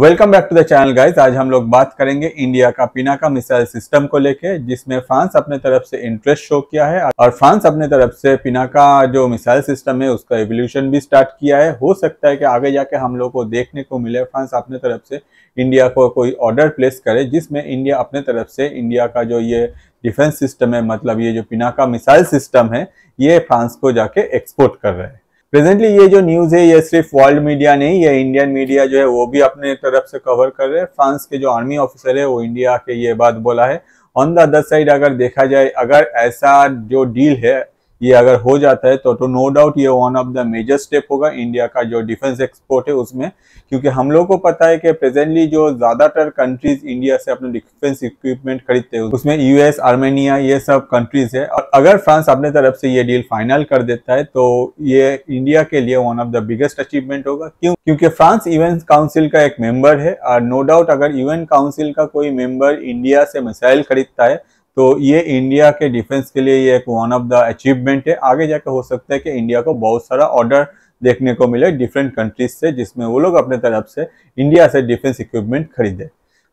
welcome back to the channel guys आज हम लोग बात करेंगे इंडिया का का मिसाइल सिस्टम को लेके जिसमें फ्रांस अपने तरफ से इंटरेस्ट शो किया है और फ्रांस अपने तरफ से का जो मिसाइल सिस्टम है उसका एवोल्यूशन भी स्टार्ट किया है हो सकता है कि आगे जाके हम लोग को देखने को मिले फ्रांस अपने तरफ से इंडिया को कोई ऑर्डर प्लेस करे जिसमें इंडिया अपने तरफ से इंडिया का जो ये डिफेंस सिस्टम है मतलब ये जो पिनाका मिसाइल सिस्टम है ये फ्रांस को जाके एक्सपोर्ट कर रहे हैं प्रेजेंटली ये जो न्यूज़ है ये सिर्फ वर्ल्ड मीडिया नहीं ये इंडियन मीडिया जो है वो भी अपने तरफ से कवर कर रहे हैं फ्रांस के जो आर्मी ऑफिसर है वो इंडिया के ये बात बोला है ऑन द अदर साइड अगर देखा जाए अगर ऐसा जो डील है ये अगर हो जाता है तो तो नो डाउट ये one of the major step होगा इंडिया का जो डिफेंस एक्सपोर्ट है उसमें क्योंकि हम लोग को पता है कि प्रेजेंटली जो ज़्यादातर कंट्रीज इंडिया से अपने डिफेंस इक्विपमेंट खरीदते हैं उसमें यूएस आर्मेनिया ये सब कंट्रीज है और अगर फ्रांस अपने तरफ से ये डील फाइनल कर देता है तो ये इंडिया के लिए one of the biggest achievement होगा क्यों क्योंकि फ्रांस यूएन काउंसिल का एक मेंबर है और नो डाउट अगर यूएन काउंसिल का कोई मेंबर इंडिया से मिसाइल खरीदता है तो ये इंडिया के डिफेंस के लिए ये एक वन ऑफ द अचीवमेंट है आगे जाकर हो सकता है कि इंडिया को बहुत सारा ऑर्डर देखने को मिले डिफरेंट कंट्रीज से जिसमें वो लोग अपने तरफ से इंडिया से डिफेंस इक्विपमेंट खरीदे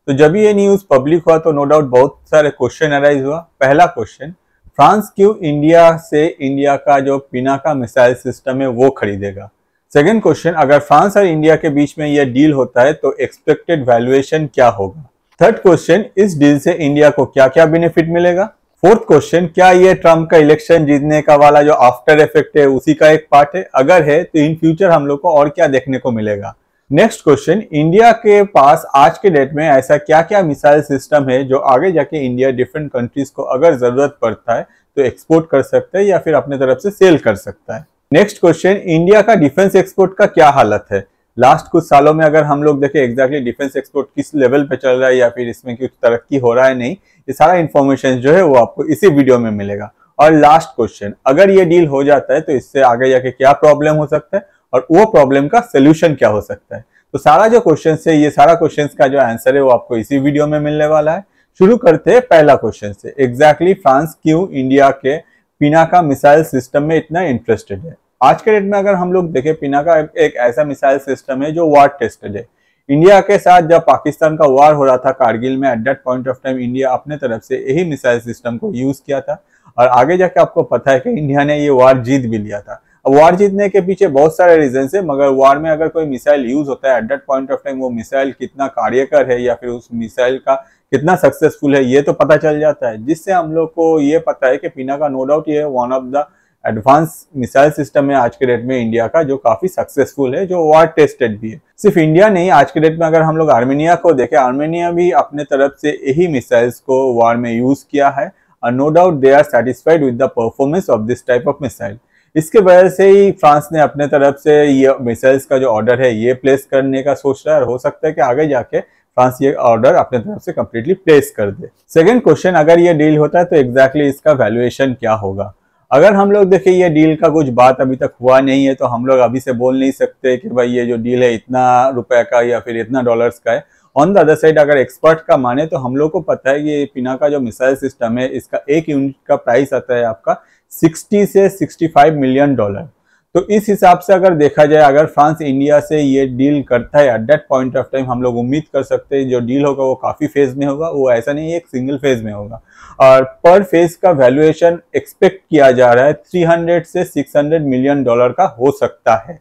तो जब ये न्यूज़ पब्लिक हुआ तो नो डाउट बहुत सारे क्वेश्चन अराइज हुआ पहला क्वेश्चन फ्रांस क्यों इंडिया से इंडिया का जो का मिसाइल सिस्टम है वो खरीदेगा सेकेंड क्वेश्चन अगर फ्रांस और इंडिया के बीच में यह डील होता है तो एक्सपेक्टेड वैल्यूएशन क्या होगा थर्ड क्वेश्चन इस डील से इंडिया को क्या क्या बेनिफिट मिलेगा फोर्थ क्वेश्चन क्या ये ट्रम्प का इलेक्शन जीतने का वाला जो आफ्टर इफेक्ट है उसी का एक पार्ट है अगर है तो इन फ्यूचर हम लोग को और क्या देखने को मिलेगा नेक्स्ट क्वेश्चन इंडिया के पास आज के डेट में ऐसा क्या क्या मिसाइल सिस्टम है जो आगे जाके इंडिया डिफरेंट कंट्रीज को अगर जरूरत पड़ता है तो एक्सपोर्ट कर सकता है या फिर अपने तरफ से सेल कर सकता है नेक्स्ट क्वेश्चन इंडिया का डिफेंस एक्सपोर्ट का क्या हालत है लास्ट कुछ सालों में अगर हम लोग देखें एग्जैक्टली डिफेंस एक्सपोर्ट किस लेवल पे चल रहा है या फिर इसमें कुछ तरक्की हो रहा है नहीं ये सारा इन्फॉर्मेशन जो है वो आपको इसी वीडियो में मिलेगा और लास्ट क्वेश्चन अगर ये डील हो जाता है तो इससे आगे जाके क्या प्रॉब्लम हो सकता है और वो प्रॉब्लम का सोल्यूशन क्या हो सकता है तो सारा जो क्वेश्चन है ये सारा क्वेश्चन का जो आंसर है वो आपको इसी वीडियो में मिलने वाला है शुरू करते हैं पहला क्वेश्चन से एग्जैक्टली exactly फ्रांस क्यों इंडिया के पिनाका मिसाइल सिस्टम में इतना इंटरेस्टेड है आज के डेट में अगर हम लोग देखें पिना का एक ऐसा मिसाइल सिस्टम है जो वार टेस्टेड है इंडिया के साथ जब पाकिस्तान का वार हो रहा था कारगिल में at that point of time India अपने तरफ से यही मिसाइल सिस्टम को यूज किया था और आगे जाके आपको पता है कि इंडिया ने ये वार जीत भी लिया था अब वार जीतने के पीछे बहुत सारे रीजन है मगर वार में अगर कोई मिसाइल यूज होता है at that point of time वो मिसाइल कितना कार्यकर है या फिर उस मिसाइल का कितना सक्सेसफुल है ये तो पता चल जाता है जिससे हम लोग को ये पता है कि पिना का नो डाउट ये one of the advance missile system है आज के डेट में इंडिया का जो काफी सक्सेसफुल है जो वार टेस्टेड भी है सिर्फ इंडिया नहीं आज के डेट में अगर हम लोग आर्मेनिया को देखें आर्मेनिया भी अपने तरफ से यही मिसाइल्स को वार में यूज किया है और no doubt they are satisfied with the performance of this type of missile इसके वजह से ही फ्रांस ने अपने तरफ से ये मिसाइल्स का जो ऑर्डर है ये प्लेस करने का सोच रहा है और हो सकता है कि आगे जाके फ्रांस ये ऑर्डर अपने तरफ से कम्प्लीटली प्लेस कर दे सेकेंड क्वेश्चन अगर ये डील होता है तो एग्जैक्टली exactly इसका वैल्यूएशन क्या होगा अगर हम लोग देखें ये डील का कुछ बात अभी तक हुआ नहीं है तो हम लोग अभी से बोल नहीं सकते कि भाई ये जो डील है इतना रुपए का या फिर इतना डॉलर्स का है ऑन द अदर साइड अगर एक्सपर्ट का माने तो हम लोग को पता है कि पिना का जो मिसाइल सिस्टम है इसका एक यूनिट का प्राइस आता है आपका 60 से 65 मिलियन डॉलर तो इस हिसाब से अगर देखा जाए अगर फ्रांस इंडिया से ये डील करता है at that point of time हम लोग उम्मीद कर सकते हैं जो डील होगा वो काफ़ी फेज में होगा वो ऐसा नहीं एक सिंगल फेज में होगा और पर फेज का वैल्यूएशन एक्सपेक्ट किया जा रहा है 300 से 600 मिलियन डॉलर का हो सकता है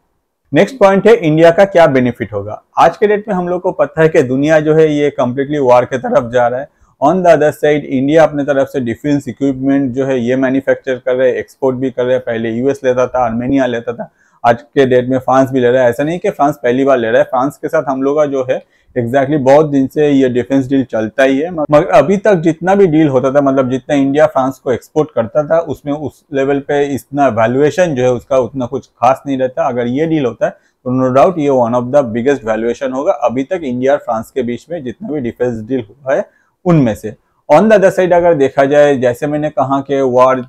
नेक्स्ट पॉइंट है इंडिया का क्या बेनिफिट होगा आज के डेट में हम लोग को पता है कि दुनिया जो है ये कम्प्लीटली वार के तरफ जा रहा है on the other side India अपने तरफ से डिफेंस इक्विपमेंट जो है ये मैन्युफैक्चर कर रहे हैं एक्सपोर्ट भी कर रहे हैं पहले यूएस लेता था आर्मेनिया लेता था आज के डेट में फ्रांस भी ले रहा है ऐसा नहीं कि फ्रांस पहली बार ले रहा है फ्रांस के साथ हम लोग का जो है एग्जैक्टली exactly बहुत दिन से ये डिफेंस डील चलता ही है मगर अभी तक जितना भी डील होता था मतलब जितना इंडिया फ्रांस को एक्सपोर्ट करता था उसमें उस लेवल पे इतना वैल्यूएशन जो है उसका उतना कुछ खास नहीं रहता अगर ये डील होता है तो नो डाउट ये one of the biggest valuation होगा अभी तक इंडिया और फ्रांस के बीच में जितना भी डिफेंस डील हुआ है उनमें से ऑन द अदर साइड अगर देखा जाए जैसे मैंने कहा कि वार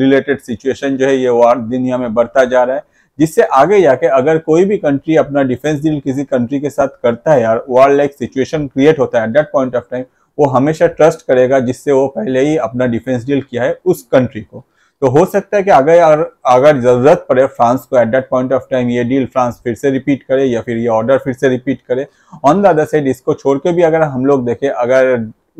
रिलेटेड सिचुएशन जो है ये वार दुनिया में बढ़ता जा रहा है जिससे आगे जाके अगर कोई भी कंट्री अपना डिफेंस डील किसी कंट्री के साथ करता है यार वर्ल्ड लाइक सिचुएशन क्रिएट होता है at that point of time वो हमेशा ट्रस्ट करेगा जिससे वो पहले ही अपना डिफेंस डील किया है उस कंट्री को तो हो सकता है कि अगर अगर ज़रूरत पड़े फ्रांस को at that point of time ये डील फ्रांस फिर से रिपीट करे या फिर ये ऑर्डर फिर से रिपीट करे ऑन द अदर साइड इसको छोड़ के भी अगर हम लोग देखें अगर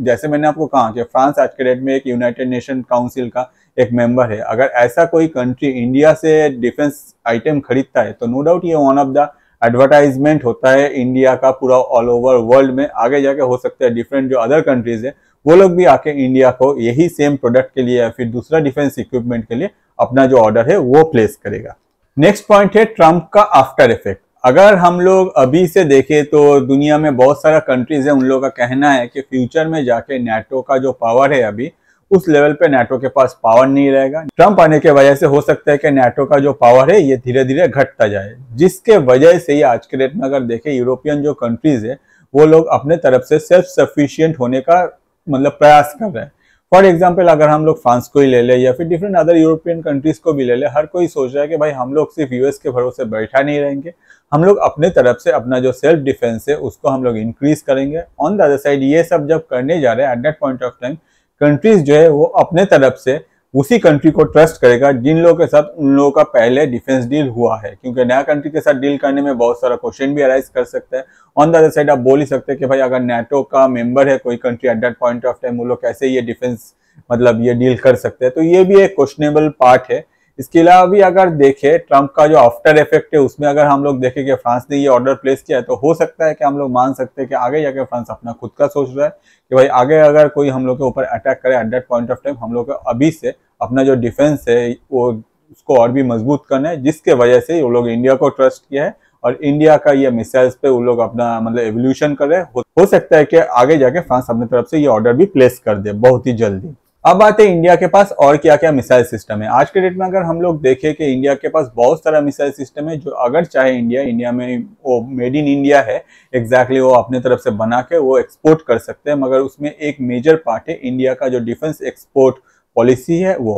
जैसे मैंने आपको कहा कि फ्रांस आज के डेट में एक यूनाइटेड नेशन काउंसिल का एक मेंबर है अगर ऐसा कोई कंट्री इंडिया से डिफेंस आइटम खरीदता है तो नो डाउट ये वन ऑफ द एडवर्टाइजमेंट होता है इंडिया का पूरा ऑल ओवर वर्ल्ड में आगे जाके हो सकता है डिफरेंट जो अदर कंट्रीज है वो लोग भी आके इंडिया को यही सेम प्रोडक्ट के लिए या फिर दूसरा डिफेंस इक्विपमेंट के लिए अपना जो ऑर्डर है वो प्लेस करेगा नेक्स्ट पॉइंट है ट्रम्प का आफ्टर इफेक्ट अगर हम लोग अभी से देखें तो दुनिया में बहुत सारा कंट्रीज है उन लोगों का कहना है कि फ्यूचर में जाके नेटो का जो पावर है अभी उस लेवल पे नेटो के पास पावर नहीं रहेगा ट्रंप आने के वजह से हो सकता है कि नेटो का जो पावर है ये धीरे धीरे घटता जाए जिसके वजह से ही आज के डेट में अगर देखें यूरोपियन जो कंट्रीज है वो लोग अपने तरफ से सेल्फ सफिशियंट होने का मतलब प्रयास कर रहे हैं फॉर एग्जाम्पल अगर हम लोग फ्रांस को ही ले लें या फिर डिफरेंट अदर यूरोपियन कंट्रीज को भी ले लें हर कोई सोच रहा है कि भाई हम लोग सिर्फ यूएस के भरोसे बैठा नहीं रहेंगे हम लोग अपने तरफ से अपना जो सेल्फ डिफेंस है उसको हम लोग इंक्रीज करेंगे ऑन द अदर साइड ये सब जब करने जा रहे हैं at that point of time countries जो है वो अपने तरफ से उसी कंट्री को ट्रस्ट करेगा जिन लोगों के साथ उन लोगों का पहले डिफेंस डील हुआ है क्योंकि नया कंट्री के साथ डील करने में बहुत सारा क्वेश्चन भी अराइज कर सकता है ऑन द अदर साइड आप बोल ही सकते हैं कि भाई अगर नेटो का मेंबर है कोई country at that point of time वो लोग कैसे ये डिफेंस मतलब ये डील कर सकते हैं तो ये भी एक क्वेश्चनेबल पार्ट है इसके अलावा भी अगर देखें ट्रम्प का जो आफ्टर इफेक्ट है उसमें अगर हम लोग देखें कि फ्रांस ने ये ऑर्डर प्लेस किया है तो हो सकता है कि हम लोग मान सकते हैं कि आगे जाकर फ्रांस अपना खुद का सोच रहा है कि भाई आगे अगर कोई हम लोग के ऊपर अटैक करे at that point of time हम लोग अभी से अपना जो डिफेंस है वो उसको और भी मजबूत करना है जिसके वजह से वो लोग इंडिया को ट्रस्ट किया है और इंडिया का ये मिसाइल्स पे वो लोग अपना मतलब एवोल्यूशन कर रहे हैं हो सकता है कि आगे जाके फ्रांस अपनी तरफ से ये ऑर्डर भी प्लेस कर दे बहुत ही जल्दी अब आते हैं इंडिया के पास और क्या क्या मिसाइल सिस्टम है आज के डेट में अगर हम लोग देखें कि इंडिया के पास बहुत सारा मिसाइल सिस्टम है जो अगर चाहे इंडिया इंडिया में वो मेड इन इंडिया है एग्जैक्टली exactly वो अपने तरफ से बना के वो एक्सपोर्ट कर सकते हैं मगर उसमें एक मेजर पार्ट है इंडिया का जो डिफेंस एक्सपोर्ट पॉलिसी है वो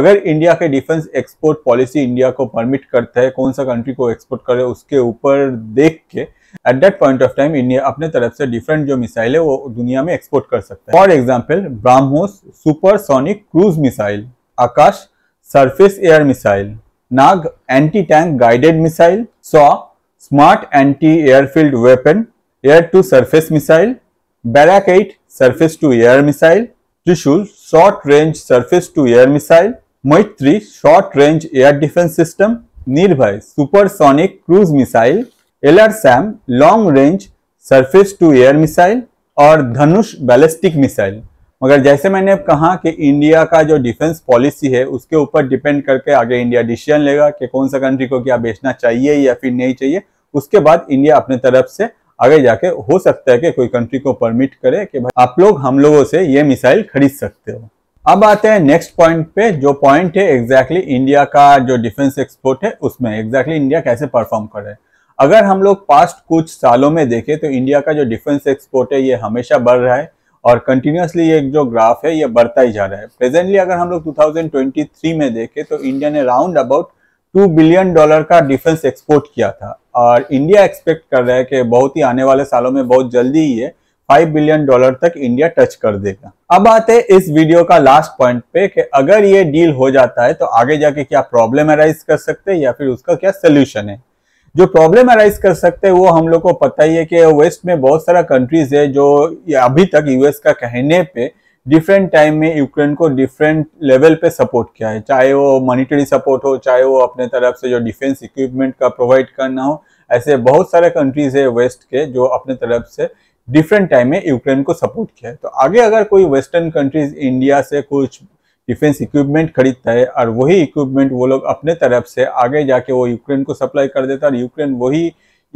अगर इंडिया के डिफेंस एक्सपोर्ट पॉलिसी इंडिया को परमिट करता है कौन सा कंट्री को एक्सपोर्ट करे उसके ऊपर देख के at that point of time India अपने तरफ से डिफरेंट जो मिसाइल है वो दुनिया में एक्सपोर्ट कर सकता है for example BrahMos supersonic cruise missile Akash surface air missile Nag anti tank guided missile सॉ smart anti airfield weapon air to surface missile Barak eight surface to air missile Trishul short range surface to air missile Maitri short range air defence system Nirbhay supersonic cruise missile SAM long range surface to air missile और Dhanush ballistic missile मगर जैसे मैंने अब कहा कि India का जो defence policy है उसके ऊपर डिपेंड करके आगे इंडिया डिसीजन लेगा कि कौन सा कंट्री को क्या बेचना चाहिए या फिर नहीं चाहिए उसके बाद इंडिया अपने तरफ से आगे जाके हो सकता है कि कोई कंट्री को परमिट करे कि भाई आप लोग हम लोगों से ये मिसाइल खरीद सकते हो अब आते हैं नेक्स्ट पॉइंट पे जो पॉइंट है एग्जैक्टली exactly इंडिया का जो डिफेंस एक्सपोर्ट है उसमें एग्जैक्टली exactly इंडिया कैसे परफॉर्म कर रहे हैं अगर हम लोग पास्ट कुछ सालों में देखें तो इंडिया का जो डिफेंस एक्सपोर्ट है ये हमेशा बढ़ रहा है और कंटिन्यूसली ये जो ग्राफ है ये बढ़ता ही जा रहा है प्रेजेंटली अगर हम लोग 2023 में देखें तो इंडिया ने round about two billion dollar का डिफेंस एक्सपोर्ट किया था और इंडिया एक्सपेक्ट कर रहा है कि बहुत ही आने वाले सालों में बहुत जल्दी ही ये फाइव बिलियन डॉलर तक इंडिया टच कर देगा अब आते हैं इस वीडियो का लास्ट पॉइंट पे कि अगर ये डील हो जाता है तो आगे जाके क्या प्रॉब्लम अराइज कर सकते हैं या फिर उसका क्या सोल्यूशन है जो प्रॉब्लम अराइज कर सकते हैं वो हम लोग को पता ही है कि वेस्ट में बहुत सारा कंट्रीज है जो अभी तक यूएस का कहने पे डिफरेंट टाइम में यूक्रेन को डिफरेंट लेवल पे सपोर्ट किया है चाहे वो मॉनिटरी सपोर्ट हो चाहे वो अपने तरफ से जो डिफेंस इक्विपमेंट का प्रोवाइड करना हो ऐसे बहुत सारे कंट्रीज है वेस्ट के जो अपने तरफ से डिफरेंट टाइम में यूक्रेन को सपोर्ट किया है तो आगे अगर कोई वेस्टर्न कंट्रीज इंडिया से कुछ डिफेंस इक्विपमेंट खरीदता है और वही इक्विपमेंट वो लोग अपने तरफ से आगे जाके वो यूक्रेन को सप्लाई कर देता है और यूक्रेन वही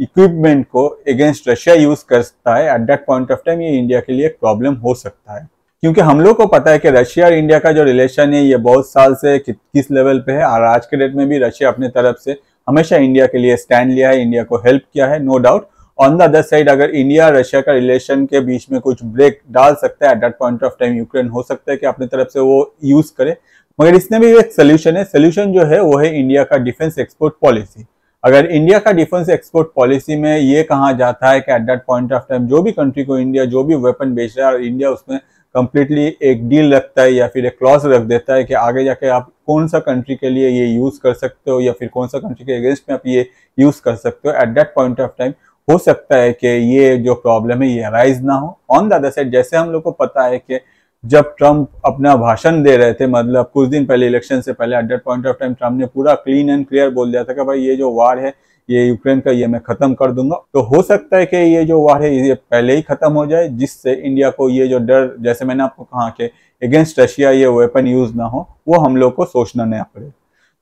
इक्विपमेंट को अगेंस्ट रशिया यूज करता है at that point of time ये इंडिया के लिए एक प्रॉब्लम हो सकता है क्योंकि हम लोग को पता है कि रशिया और इंडिया का जो रिलेशन है ये बहुत साल से कि, किस लेवल पे है और आज के डेट में भी रशिया अपने तरफ से हमेशा इंडिया के लिए स्टैंड लिया है इंडिया को हेल्प किया है no no doubt on the other side अगर इंडिया रशिया का रिलेशन के बीच में कुछ ब्रेक डाल सकता है at that point of time Ukraine हो सकता है कि अपनी तरफ से वो यूज करे मगर इसमें भी एक सोल्यूशन है सोल्यूशन जो है वो है इंडिया का डिफेंस एक्सपोर्ट पॉलिसी अगर इंडिया का डिफेंस एक्सपोर्ट पॉलिसी में ये कहा जाता है कि at that point of time जो भी कंट्री को इंडिया जो भी वेपन बेच रहा है और इंडिया उसमें कंप्लीटली एक डील रखता है या फिर एक क्लॉज रख देता है कि आगे जाके आप कौन सा कंट्री के लिए ये यूज़ कर सकते हो या फिर कौन सा कंट्री के अगेंस्ट में आप ये यूज़ कर सकते हो at that point of time हो सकता है कि ये जो प्रॉब्लम है ये अराइज ना हो ऑन द अदर साइड जैसे हम लोग को पता है कि जब ट्रम्प अपना भाषण दे रहे थे मतलब कुछ दिन पहले इलेक्शन से पहले at point of time Trump ने पूरा क्लीन एंड क्लियर बोल दिया था कि भाई ये जो वार है ये यूक्रेन का ये मैं खत्म कर दूंगा तो हो सकता है कि ये जो वार है ये पहले ही खत्म हो जाए जिससे इंडिया को ये जो डर जैसे मैंने आपको कहा कि अगेंस्ट रशिया ये वेपन यूज ना हो वो हम लोग को सोचना नहीं पड़े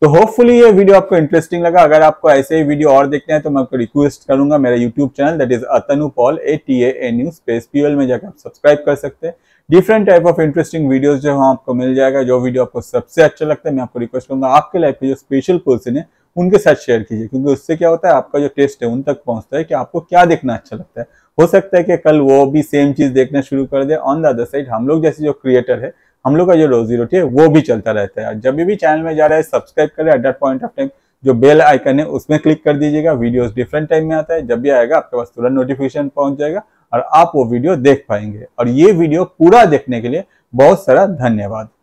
तो होपफुली ये वीडियो आपको इंटरेस्टिंग लगा अगर आपको ऐसे ही वीडियो और देखते हैं तो मैं आपको रिक्वेस्ट करूंगा मेरा YouTube channel that is Atanu Paul A T A N U space P में जाकर आप सब्सक्राइब कर सकते हैं different type of interesting video जो है आपको मिल जाएगा जो वीडियो आपको सबसे अच्छा लगता है मैं आपको रिक्वेस्ट करूंगा आपके लाइफ के जो स्पेशल पर्सन है उनके साथ शेयर कीजिए क्योंकि उससे क्या होता है आपका जो टेस्ट है उन तक पहुंचता है कि आपको क्या देखना अच्छा लगता है हो सकता है कि कल वो भी सेम चीज़ देखना शुरू कर दे ऑन द अदर साइड हम लोग जैसे जो क्रिएटर है हम लोग का जो रोजी रोटी है वो भी चलता रहता है जब भी चैनल में जा रहा है सब्सक्राइब करें at that point of time जो बेल आइकन है उसमें क्लिक कर दीजिएगा वीडियोस डिफरेंट टाइम में आता है जब भी आएगा आपके पास तुरंत नोटिफिकेशन पहुंच जाएगा और आप वो वीडियो देख पाएंगे और ये वीडियो पूरा देखने के लिए बहुत सारा धन्यवाद